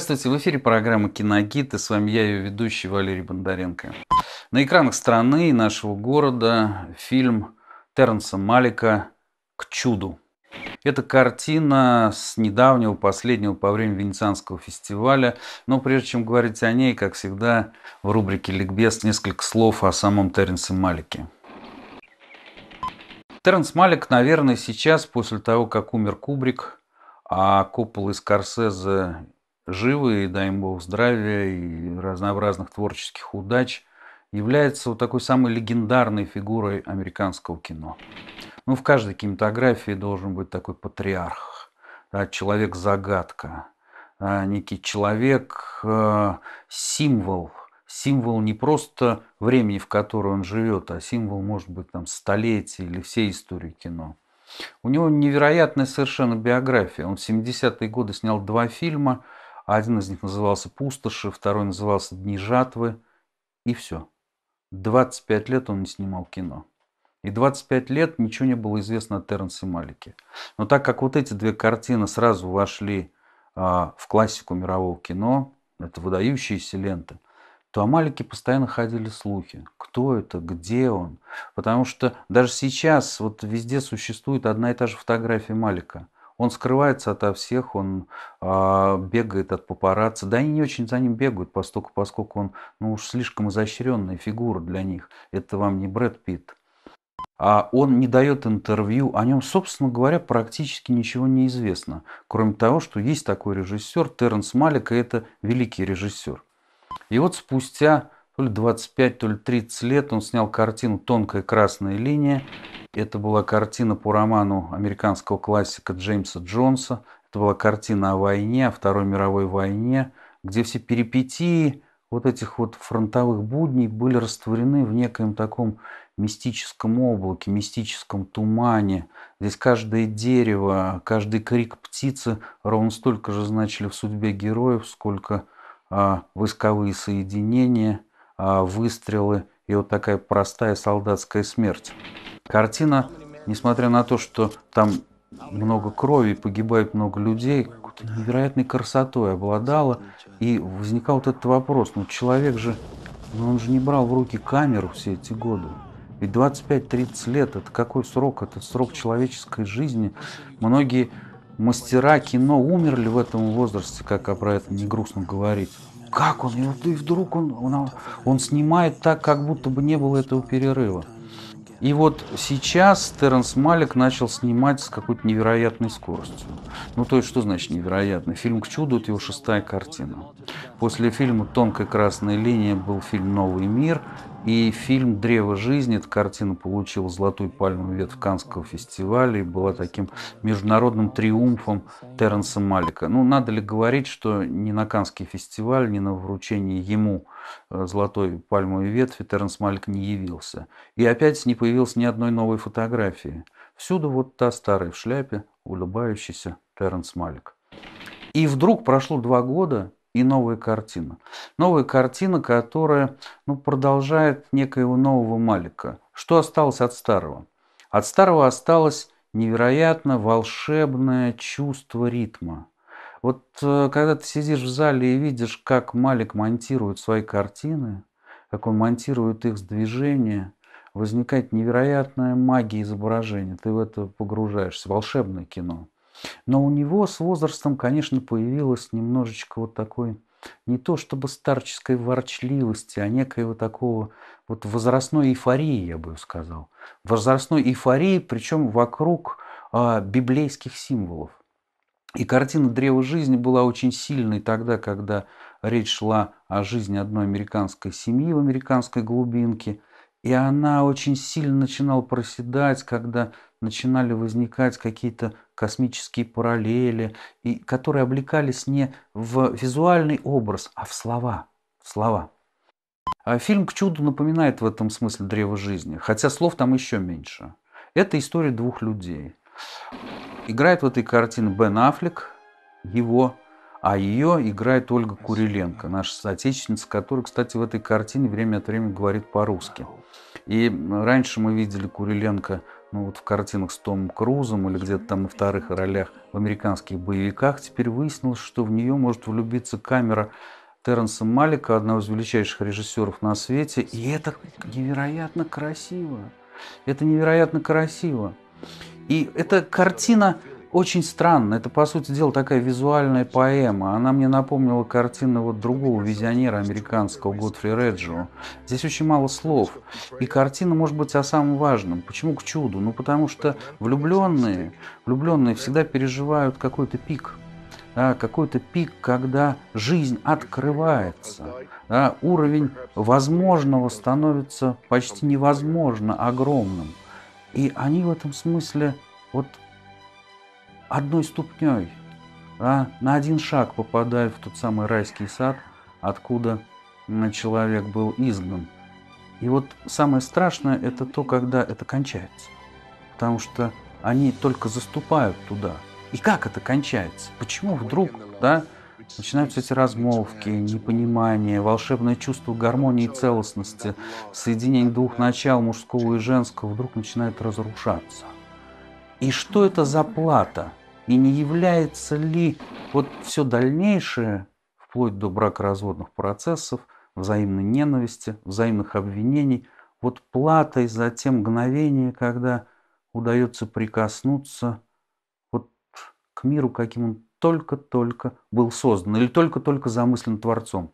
Здравствуйте, в эфире программа «Киногид» и с вами я, ее ведущий Валерий Бондаренко. На экранах страны и нашего города фильм Тернса Малика «К чуду». Это картина с недавнего, последнего по времени Венецианского фестиваля. Но прежде чем говорить о ней, как всегда, в рубрике «Ликбез» несколько слов о самом Теренсе Малике. Теренс Малик, наверное, сейчас, после того, как умер Кубрик, а Коппола и Скорсезе живы, и дай им Бог здравия и разнообразных творческих удач, является вот такой самой легендарной фигурой американского кино. Ну, в каждой кинематографии должен быть такой патриарх, да, человек-загадка, а, некий человек-символ, а, символ не просто времени, в которое он живет, а символ, может быть, там, столетий или всей истории кино. У него невероятная совершенно биография. Он в 70-е годы снял два фильма – один из них назывался «Пустоши», второй назывался «Дни жатвы». И все. 25 лет он не снимал кино. И 25 лет ничего не было известно о Терренсе Малике. Но так как вот эти две картины сразу вошли а, в классику мирового кино, это выдающиеся ленты, то о Малике постоянно ходили слухи. Кто это, где он? Потому что даже сейчас вот везде существует одна и та же фотография Малика – он скрывается ото всех, он э, бегает от папарацци. Да они не очень за ним бегают, поскольку, поскольку он ну, уж слишком изощренная фигура для них. Это вам не Брэд Питт. А он не дает интервью, о нем, собственно говоря, практически ничего не известно. Кроме того, что есть такой режиссер, Терренс Малик, и это великий режиссер. И вот спустя то ли 25, то ли 30 лет он снял картину «Тонкая красная линия», это была картина по роману американского классика Джеймса Джонса. Это была картина о войне, о Второй мировой войне, где все перипетии вот этих вот фронтовых будней были растворены в некоем таком мистическом облаке, мистическом тумане. Здесь каждое дерево, каждый крик птицы ровно столько же значили в судьбе героев, сколько а, войсковые соединения, а, выстрелы и вот такая простая солдатская смерть. Картина, несмотря на то, что там много крови, погибает много людей, какой-то невероятной красотой обладала. И возникал вот этот вопрос, ну человек же, ну он же не брал в руки камеру все эти годы. Ведь 25-30 лет – это какой срок? Это срок человеческой жизни. Многие мастера кино умерли в этом возрасте, как а про это не грустно говорить. Как он? И вдруг он, он, он снимает так, как будто бы не было этого перерыва. И вот сейчас Теренс Малик начал снимать с какой-то невероятной скоростью. Ну, то есть, что значит невероятно? Фильм «К чуду» — это его шестая картина. После фильма «Тонкая красная линия» был фильм «Новый мир», и фильм «Древо жизни», эта картина получила золотую пальму ветвь Канского фестиваля и была таким международным триумфом Терренса Малика. Ну, надо ли говорить, что ни на Канский фестиваль, ни на вручение ему э, золотой пальмовой ветви Терренс Малик не явился. И опять не появилось ни одной новой фотографии. Всюду вот та старая в шляпе, улыбающийся Терренс Малик. И вдруг прошло два года, и новая картина. Новая картина, которая ну, продолжает некоего нового Малика. Что осталось от старого? От старого осталось невероятно волшебное чувство ритма. Вот э, когда ты сидишь в зале и видишь, как Малик монтирует свои картины, как он монтирует их с движения, возникает невероятная магия изображения. Ты в это погружаешься. Волшебное кино. Но у него с возрастом, конечно, появилось немножечко вот такой не то чтобы старческой ворчливости, а вот такого вот возрастной эйфории, я бы сказал. Возрастной эйфории, причем вокруг а, библейских символов. И картина «Древо жизни» была очень сильной тогда, когда речь шла о жизни одной американской семьи в американской глубинке – и она очень сильно начинала проседать, когда начинали возникать какие-то космические параллели, и, которые облекались не в визуальный образ, а в слова. В слова. А фильм «К чуду» напоминает в этом смысле «Древо жизни», хотя слов там еще меньше. Это история двух людей. Играет в этой картине Бен Аффлек, его, а ее играет Ольга Куриленко, наша соотечественница, которая, кстати, в этой картине время от времени говорит по-русски. И раньше мы видели Куриленко ну, вот в картинах с Томом Крузом или где-то там на вторых ролях в американских боевиках. Теперь выяснилось, что в нее может влюбиться камера Терренса Малика, одного из величайших режиссеров на свете. И это невероятно красиво. Это невероятно красиво. И эта картина очень странно. Это, по сути дела, такая визуальная поэма. Она мне напомнила картину вот другого визионера американского Годфри Реджио. Здесь очень мало слов. И картина может быть о самом важном. Почему к чуду? Ну, потому что влюбленные, влюбленные всегда переживают какой-то пик. Да, какой-то пик, когда жизнь открывается, да, уровень возможного становится почти невозможно огромным. И они в этом смысле вот одной ступней, а на один шаг попадая в тот самый райский сад, откуда человек был изгнан. И вот самое страшное – это то, когда это кончается. Потому что они только заступают туда. И как это кончается? Почему вдруг да, начинаются эти размолвки, непонимание, волшебное чувство гармонии и целостности, соединение двух начал, мужского и женского, вдруг начинает разрушаться? И что это за плата? И не является ли вот все дальнейшее, вплоть до бракоразводных процессов, взаимной ненависти, взаимных обвинений, вот платой за те мгновения, когда удается прикоснуться вот к миру, каким он только-только был создан или только-только замыслен Творцом.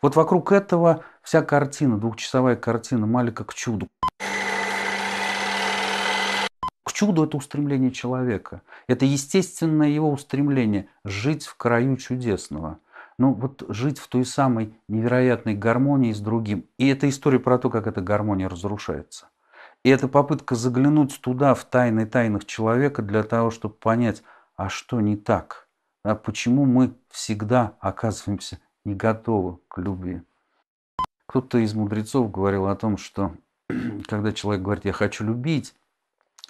Вот вокруг этого вся картина, двухчасовая картина Малика к чуду чуду это устремление человека. Это естественное его устремление – жить в краю чудесного. Ну вот жить в той самой невероятной гармонии с другим. И это история про то, как эта гармония разрушается. И это попытка заглянуть туда, в тайны тайных человека, для того, чтобы понять, а что не так? А почему мы всегда оказываемся не готовы к любви? Кто-то из мудрецов говорил о том, что когда человек говорит «я хочу любить»,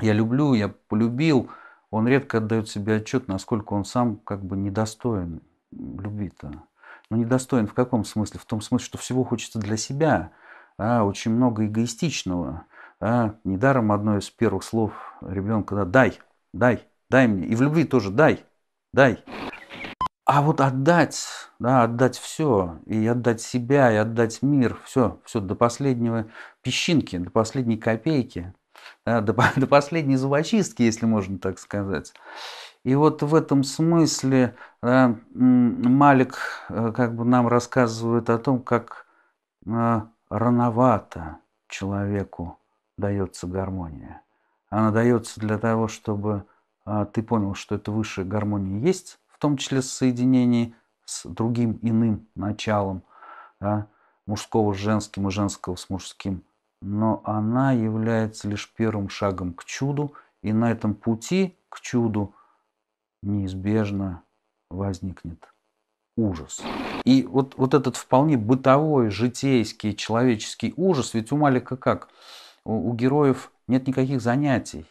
я люблю, я полюбил, он редко отдает себе отчет, насколько он сам как бы недостоин любви-то. Но ну, недостоин в каком смысле? В том смысле, что всего хочется для себя, а очень много эгоистичного. А недаром одно из первых слов ребенка да, «дай, дай, дай мне». И в любви тоже «дай, дай». А вот отдать, да, отдать все, и отдать себя, и отдать мир, все, все до последнего песчинки, до последней копейки – Э, до, до последней зубочистки, если можно так сказать. И вот в этом смысле э, Малик э, как бы нам рассказывает о том, как рановато человеку дается гармония. Она дается для того, чтобы ты понял, что это высшая гармония есть, в том числе с соединением с другим иным началом, да, мужского с женским и женского с мужским но она является лишь первым шагом к чуду, и на этом пути к чуду неизбежно возникнет ужас. И вот, вот этот вполне бытовой, житейский, человеческий ужас, ведь у Малика как? У, у героев нет никаких занятий.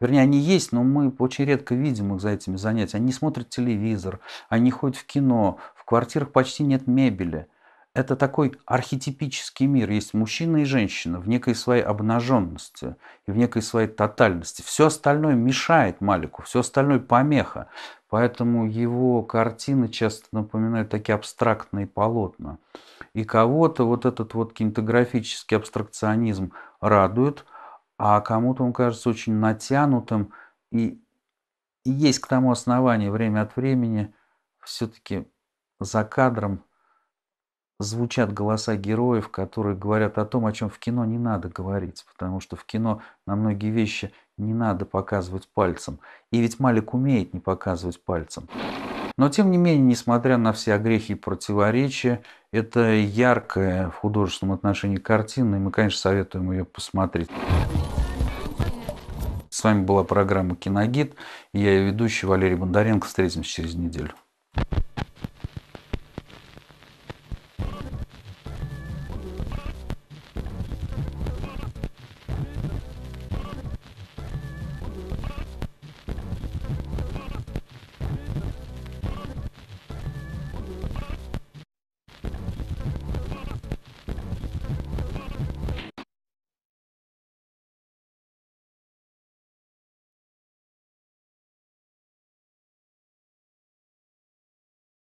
Вернее, они есть, но мы очень редко видим их за этими занятиями. Они смотрят телевизор, они ходят в кино, в квартирах почти нет мебели – это такой архетипический мир. Есть мужчина и женщина в некой своей обнаженности и в некой своей тотальности. Все остальное мешает Малику, все остальное помеха. Поэтому его картины часто напоминают такие абстрактные полотна. И кого-то вот этот вот кинематографический абстракционизм радует, а кому-то он кажется очень натянутым. И, и есть к тому основание время от времени все-таки за кадром звучат голоса героев, которые говорят о том, о чем в кино не надо говорить, потому что в кино на многие вещи не надо показывать пальцем. И ведь Малик умеет не показывать пальцем. Но тем не менее, несмотря на все огрехи и противоречия, это яркая в художественном отношении картина, и мы, конечно, советуем ее посмотреть. С вами была программа «Киногид». я ее ведущий Валерий Бондаренко. Встретимся через неделю.